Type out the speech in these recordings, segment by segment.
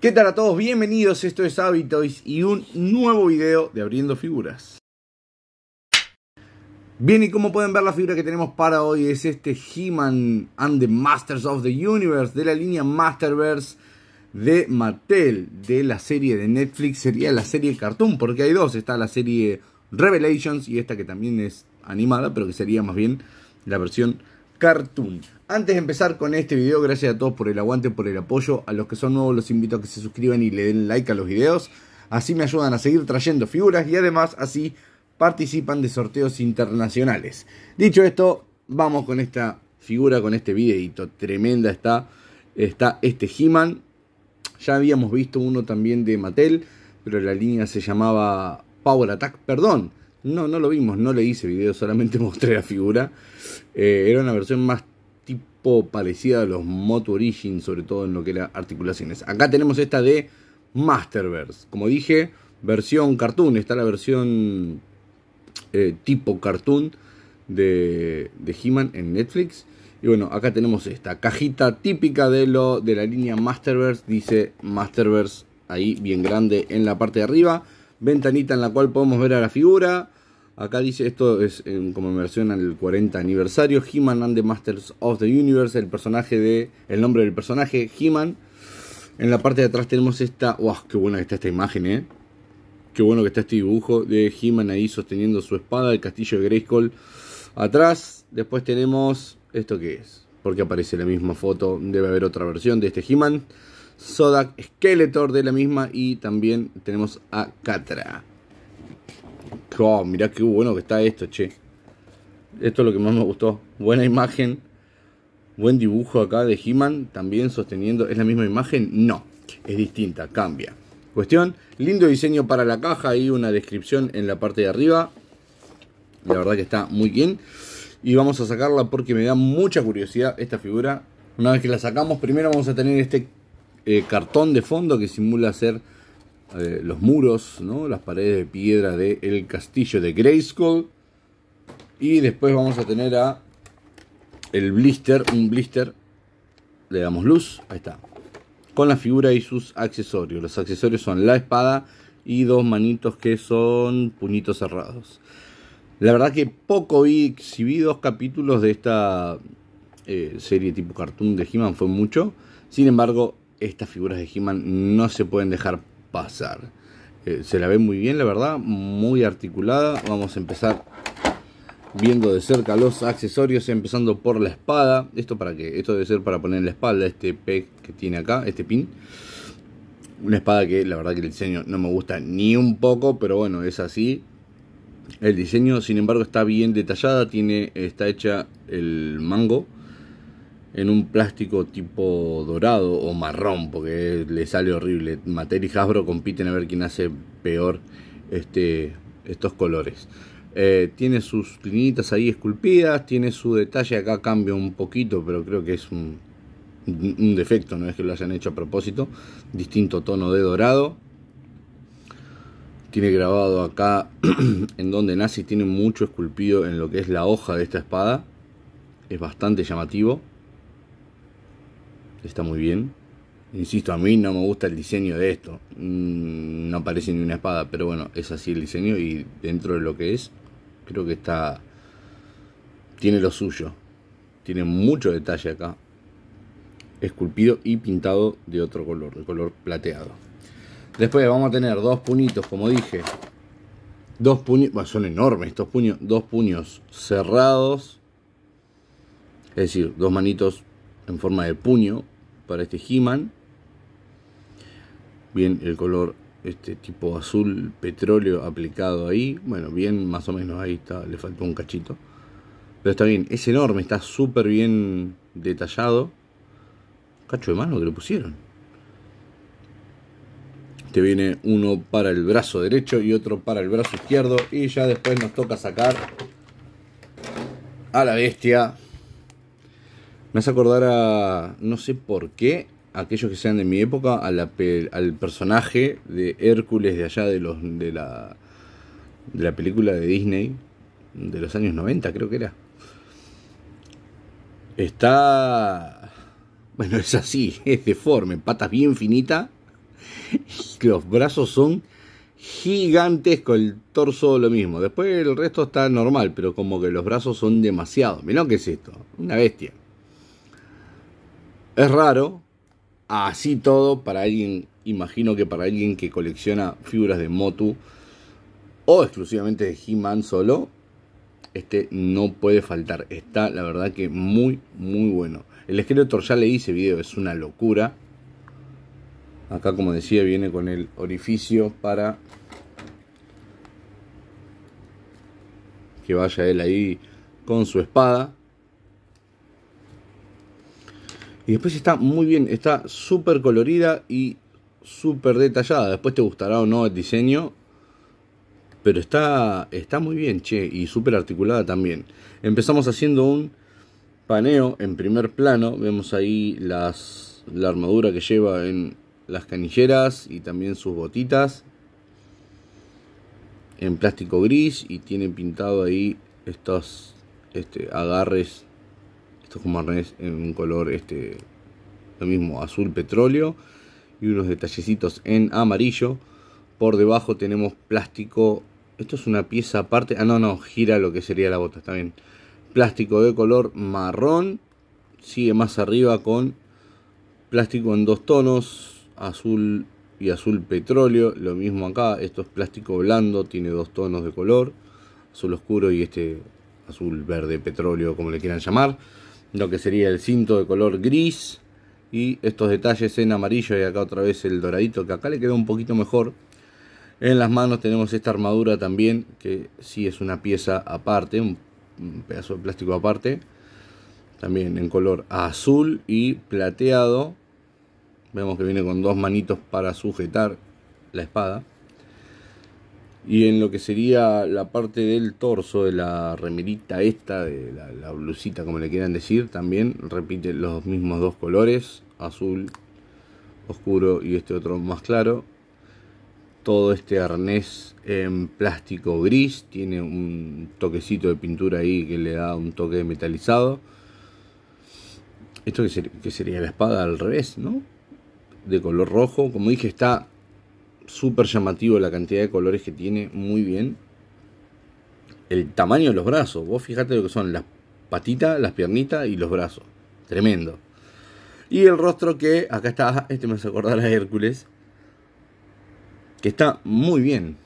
¿Qué tal a todos? Bienvenidos, esto es Habitoys y un nuevo video de Abriendo Figuras. Bien, y como pueden ver, la figura que tenemos para hoy es este He-Man and the Masters of the Universe de la línea Masterverse de Mattel, de la serie de Netflix, sería la serie Cartoon, porque hay dos, está la serie Revelations y esta que también es animada, pero que sería más bien la versión Cartoon. Antes de empezar con este video, gracias a todos por el aguante, por el apoyo. A los que son nuevos los invito a que se suscriban y le den like a los videos. Así me ayudan a seguir trayendo figuras y además así participan de sorteos internacionales. Dicho esto, vamos con esta figura, con este videito. Tremenda está, está este He-Man. Ya habíamos visto uno también de Mattel, pero la línea se llamaba Power Attack, perdón. No, no lo vimos, no le hice video, solamente mostré la figura. Eh, era una versión más tipo parecida a los Moto Origin, sobre todo en lo que era articulaciones. Acá tenemos esta de Masterverse. Como dije, versión cartoon, está la versión eh, tipo cartoon de, de He-Man en Netflix. Y bueno, acá tenemos esta cajita típica de, lo, de la línea Masterverse. Dice Masterverse ahí bien grande en la parte de arriba. Ventanita en la cual podemos ver a la figura. Acá dice, esto es en conmemoración al 40 aniversario, He-Man and the Masters of the Universe, el personaje de, el nombre del personaje, He-Man. En la parte de atrás tenemos esta, wow, qué buena que está esta imagen, eh. Qué bueno que está este dibujo de He-Man ahí sosteniendo su espada, el castillo de Grayskull. Atrás, después tenemos, ¿esto qué es? Porque aparece la misma foto, debe haber otra versión de este He-Man. Sodak Skeletor de la misma y también tenemos a Catra. Oh, mirá qué bueno que está esto, che. Esto es lo que más me gustó. Buena imagen. Buen dibujo acá de He-Man. También sosteniendo. ¿Es la misma imagen? No. Es distinta. Cambia. Cuestión. Lindo diseño para la caja. Y una descripción en la parte de arriba. La verdad que está muy bien. Y vamos a sacarla porque me da mucha curiosidad esta figura. Una vez que la sacamos, primero vamos a tener este eh, cartón de fondo que simula ser eh, los muros, ¿no? las paredes de piedra del castillo de Grayskull. Y después vamos a tener a el blister, un blister. Le damos luz, ahí está. Con la figura y sus accesorios. Los accesorios son la espada y dos manitos que son puñitos cerrados. La verdad que poco vi, exhibí dos capítulos de esta eh, serie tipo cartoon de He-Man, fue mucho. Sin embargo, estas figuras de He-Man no se pueden dejar pasar. Eh, se la ve muy bien, la verdad, muy articulada. Vamos a empezar viendo de cerca los accesorios, empezando por la espada. Esto para que Esto debe ser para poner en la espalda este peg que tiene acá, este pin. Una espada que la verdad que el diseño no me gusta ni un poco, pero bueno, es así. El diseño, sin embargo, está bien detallada, tiene, está hecha el mango en un plástico tipo dorado o marrón, porque le sale horrible. Materi y Hasbro compiten a ver quién hace peor este, estos colores. Eh, tiene sus linitas ahí esculpidas, tiene su detalle, acá cambia un poquito, pero creo que es un, defecto, no es que lo hayan hecho a propósito. Distinto tono de dorado. Tiene grabado acá en donde y tiene mucho esculpido en lo que es la hoja de esta espada. Es bastante llamativo está muy bien. Insisto, a mí no me gusta el diseño de esto. Mm, no parece ni una espada, pero bueno, es así el diseño y dentro de lo que es, creo que está... Tiene lo suyo. Tiene mucho detalle acá. Esculpido y pintado de otro color, de color plateado. Después vamos a tener dos puñitos, como dije. Dos puños, son enormes estos puños, dos puños cerrados. Es decir, dos manitos en forma de puño para este He-Man. Bien, el color este tipo azul petróleo aplicado ahí. Bueno, bien, más o menos ahí está, le faltó un cachito. Pero está bien, es enorme, está súper bien detallado. Cacho de mano que le pusieron. Te viene uno para el brazo derecho y otro para el brazo izquierdo. Y ya después nos toca sacar a la bestia. Me hace acordar a, no sé por qué, aquellos que sean de mi época, al personaje de Hércules de allá de, los, de, la, de la película de Disney, de los años 90 creo que era. Está... Bueno, es así, es deforme, patas bien finitas, los brazos son con el torso lo mismo. Después el resto está normal, pero como que los brazos son demasiado, Mirá que es esto, una bestia. Es raro, así todo, para alguien, imagino que para alguien que colecciona figuras de Motu o exclusivamente de He-Man solo, este no puede faltar. Está, la verdad, que muy, muy bueno. El Skeletor ya le hice video, es una locura. Acá, como decía, viene con el orificio para que vaya él ahí con su espada. Y después está muy bien, está súper colorida y súper detallada. Después te gustará o no el diseño, pero está, está muy bien, che, y súper articulada también. Empezamos haciendo un paneo en primer plano, vemos ahí las, la armadura que lleva en las canilleras y también sus botitas en plástico gris y tiene pintado ahí estos este, agarres marrones en un color este lo mismo azul petróleo y unos detallecitos en amarillo por debajo tenemos plástico esto es una pieza aparte ah no no gira lo que sería la bota está bien plástico de color marrón sigue más arriba con plástico en dos tonos azul y azul petróleo lo mismo acá esto es plástico blando tiene dos tonos de color azul oscuro y este azul verde petróleo como le quieran llamar lo que sería el cinto de color gris y estos detalles en amarillo y acá otra vez el doradito que acá le quedó un poquito mejor en las manos tenemos esta armadura también que sí es una pieza aparte un pedazo de plástico aparte también en color azul y plateado vemos que viene con dos manitos para sujetar la espada y en lo que sería la parte del torso, de la remerita esta, de la, blusita como le quieran decir, también repite los mismos dos colores, azul oscuro y este otro más claro. Todo este arnés en plástico gris, tiene un toquecito de pintura ahí que le da un toque de metalizado. Esto que sería la espada al revés, ¿no? De color rojo, como dije, está súper llamativo la cantidad de colores que tiene, muy bien. El tamaño de los brazos, vos fijate lo que son las patitas, las piernitas y los brazos. Tremendo. Y el rostro que acá está, este me hace acordar a Hércules, que está muy bien.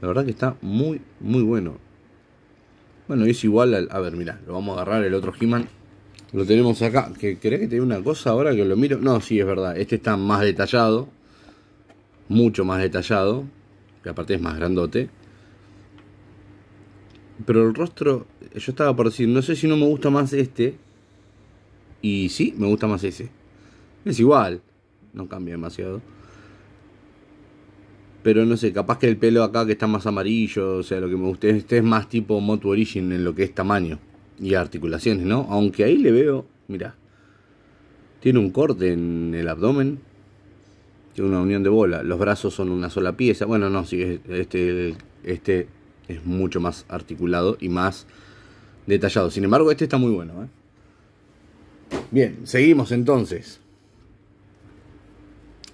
La verdad que está muy, muy bueno. Bueno, es igual al... A ver, mira lo vamos a agarrar el otro He-Man lo tenemos acá. ¿Que, que tiene una cosa ahora que lo miro? No, sí, es verdad. Este está más detallado. Mucho más detallado. Que aparte es más grandote. Pero el rostro, yo estaba por decir, no sé si no me gusta más este. Y sí, me gusta más ese. Es igual. No cambia demasiado. Pero no sé, capaz que el pelo acá que está más amarillo, o sea, lo que me guste, este es más tipo Moto Origin en lo que es tamaño y articulaciones, ¿no? Aunque ahí le veo, mira, tiene un corte en el abdomen, tiene una unión de bola, los brazos son una sola pieza. Bueno, no, sí, este, este es mucho más articulado y más detallado. Sin embargo, este está muy bueno. ¿eh? Bien, seguimos entonces.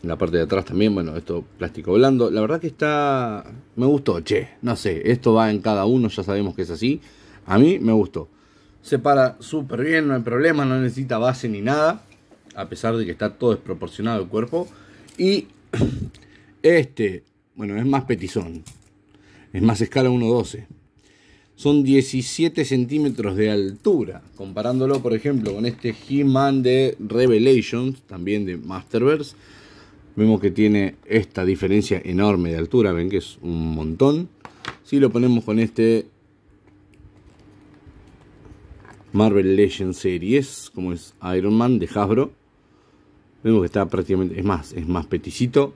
la parte de atrás también, bueno, esto plástico blando. La verdad que está... Me gustó, che. No sé, esto va en cada uno, ya sabemos que es así. A mí me gustó. Separa para súper bien, no hay problema, no necesita base ni nada. A pesar de que está todo desproporcionado el cuerpo. Y este, bueno, es más petizón. Es más escala 1.12. Son 17 centímetros de altura. Comparándolo, por ejemplo, con este He-Man de Revelations, también de Masterverse. Vemos que tiene esta diferencia enorme de altura, ven que es un montón. Si lo ponemos con este Marvel Legends series, como es Iron Man de Hasbro. Vemos que está prácticamente, es más, es más peticito.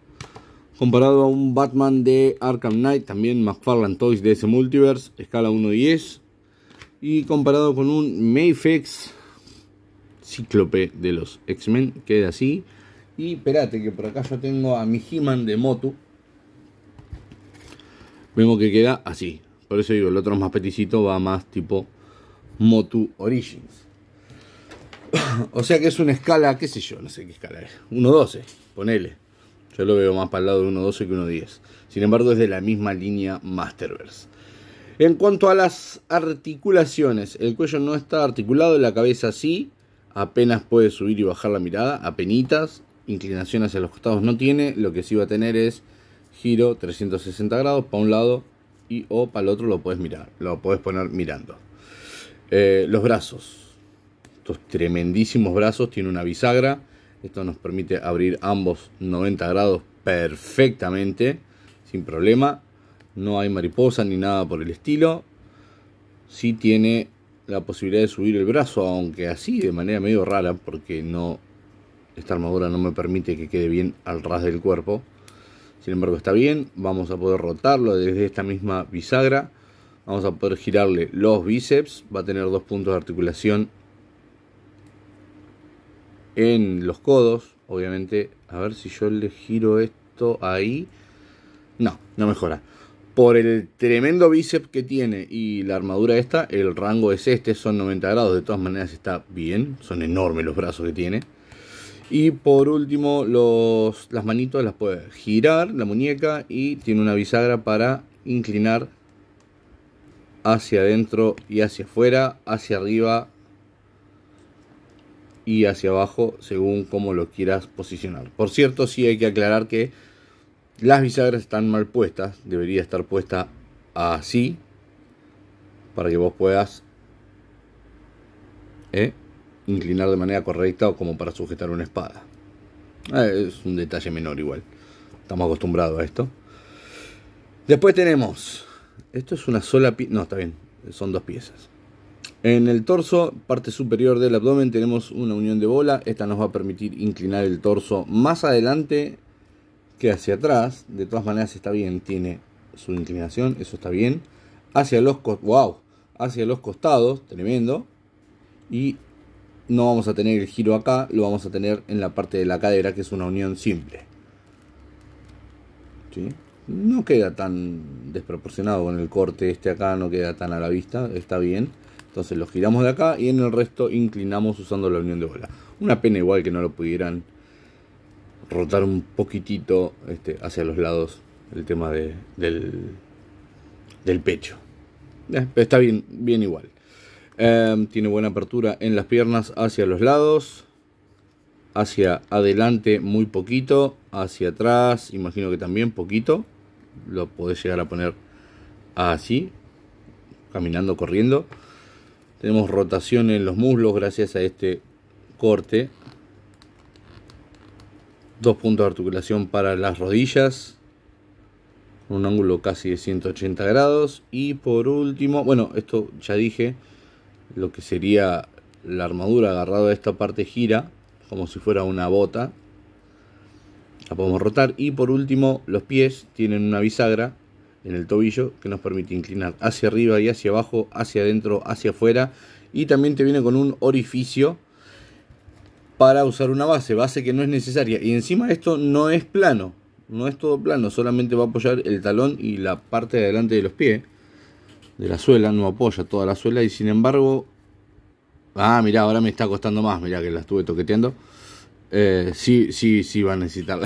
Comparado a un Batman de Arkham Knight, también McFarlane Toys de ese multiverse, escala 1.10. Y comparado con un Mayfex Cíclope de los X-Men, queda así. Y espérate, que por acá yo tengo a mi He-Man de Motu. Vemos que queda así. Por eso digo, el otro más peticito va más tipo Motu Origins. o sea que es una escala, qué sé yo, no sé qué escala es. 1.12, ponele. Yo lo veo más para el lado de 1.12 que 1.10. Sin embargo, es de la misma línea Masterverse. En cuanto a las articulaciones, el cuello no está articulado, la cabeza sí, apenas puede subir y bajar la mirada, apenitas, inclinación hacia los costados no tiene, lo que sí va a tener es giro 360 grados para un lado y o para el otro lo puedes mirar, lo puedes poner mirando. Eh, los brazos. Estos tremendísimos brazos. Tiene una bisagra. Esto nos permite abrir ambos 90 grados perfectamente. Sin problema. No hay mariposa ni nada por el estilo. Sí tiene la posibilidad de subir el brazo. Aunque así de manera medio rara. Porque no... Esta armadura no me permite que quede bien al ras del cuerpo. Sin embargo está bien. Vamos a poder rotarlo desde esta misma bisagra Vamos a poder girarle los bíceps. Va a tener dos puntos de articulación en los codos. Obviamente, a ver si yo le giro esto ahí. No, no mejora. Por el tremendo bíceps que tiene y la armadura esta, el rango es este, son 90 grados. De todas maneras está bien, son enormes los brazos que tiene. Y por último, los, las manitos las puede girar, la muñeca, y tiene una bisagra para inclinar hacia adentro y hacia afuera, hacia arriba y hacia abajo, según como lo quieras posicionar. Por cierto, sí hay que aclarar que las bisagras están mal puestas, debería estar puesta así para que vos puedas ¿eh? inclinar de manera correcta o como para sujetar una espada. Ah, es un detalle menor igual. Estamos acostumbrados a esto. Después tenemos esto es una sola pieza. No, está bien. Son dos piezas. En el torso, parte superior del abdomen, tenemos una unión de bola. Esta nos va a permitir inclinar el torso más adelante que hacia atrás. De todas maneras está bien. Tiene su inclinación. Eso está bien. Hacia los costados. ¡Wow! Hacia los costados. Tremendo. Y no vamos a tener el giro acá. Lo vamos a tener en la parte de la cadera, que es una unión simple. ¿Sí? no queda tan desproporcionado con el corte este acá, no queda tan a la vista, está bien. Entonces lo giramos de acá y en el resto inclinamos usando la unión de bola. Una pena igual que no lo pudieran rotar un poquitito este, hacia los lados el tema del, pecho. Eh, está bien, bien igual. Em, tiene buena apertura en las piernas hacia los lados hacia adelante muy poquito, hacia atrás, imagino que también poquito. Lo podés llegar a poner así, caminando, corriendo. Tenemos rotación en los muslos gracias a este corte. Dos puntos de articulación para las rodillas. Un ángulo casi de 180 grados. Y por último, bueno, esto ya dije, lo que sería la armadura agarrada a esta parte gira como si fuera una bota. La podemos rotar. Y por último, los pies tienen una bisagra en el tobillo que nos permite inclinar hacia arriba y hacia abajo, hacia adentro, hacia afuera. Y también te viene con un orificio para usar una base, base que no es necesaria. Y encima esto no es plano, no es todo plano, solamente va a apoyar el talón y la parte de adelante de los pies. De la suela, no apoya toda la suela y sin embargo Ah, mirá, ahora me está costando más, mirá que la estuve toqueteando. Eh, sí, sí, sí va a necesitar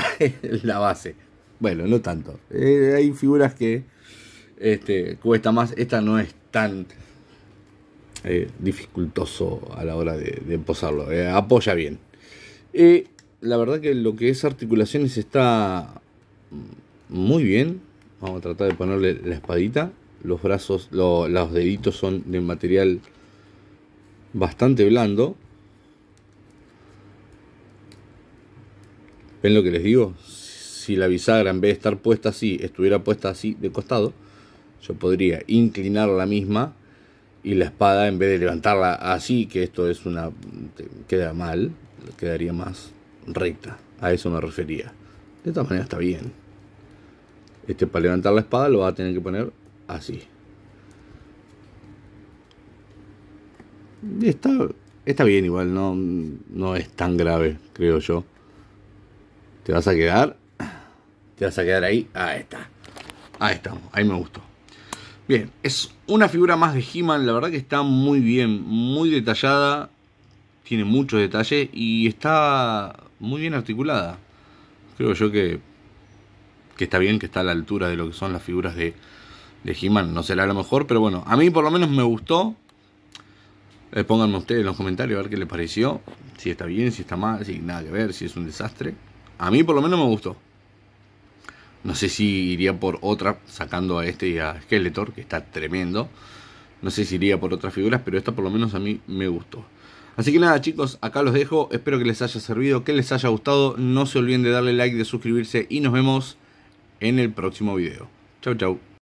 la, base. Bueno, no tanto. Eh, hay figuras que este, cuesta más. Esta no es tan eh, dificultoso a la hora de, posarlo. apoya bien. la verdad que lo que es articulaciones está muy bien. Vamos a tratar de ponerle la espadita. Los brazos, los deditos son de material bastante blando. ¿Ven lo que les digo? Si la bisagra en vez de estar puesta así, estuviera puesta así de costado, yo podría inclinar la misma y la espada en vez de levantarla así, que esto es una... queda mal, quedaría más recta. A eso me refería. De esta manera está bien. Este para levantar la espada lo va a tener que poner así. Está, está bien igual, no, no es tan grave, creo yo. ¿Te vas a quedar? ¿Te vas a quedar ahí? Ahí está. Ahí estamos, ahí me gustó. Bien, es una figura más de He-Man, la verdad que está muy bien, muy detallada, tiene muchos detalles y está muy bien articulada. Creo yo que, que está bien, que está a la altura de lo que son las figuras de, de He-Man. No será lo mejor, pero bueno, a mí por lo menos me gustó, eh, pónganme ustedes en los comentarios a ver qué les pareció, si está bien, si está mal, si nada que ver, si es un desastre. A mí por lo menos me gustó. No sé si iría por otra, sacando a este y a Skeletor, que está tremendo. No sé si iría por otras figuras, pero esta por lo menos a mí me gustó. Así que nada chicos, acá los dejo. Espero que les haya servido, que les haya gustado. No se olviden de darle like, de suscribirse y nos vemos en el próximo video. Chau chau.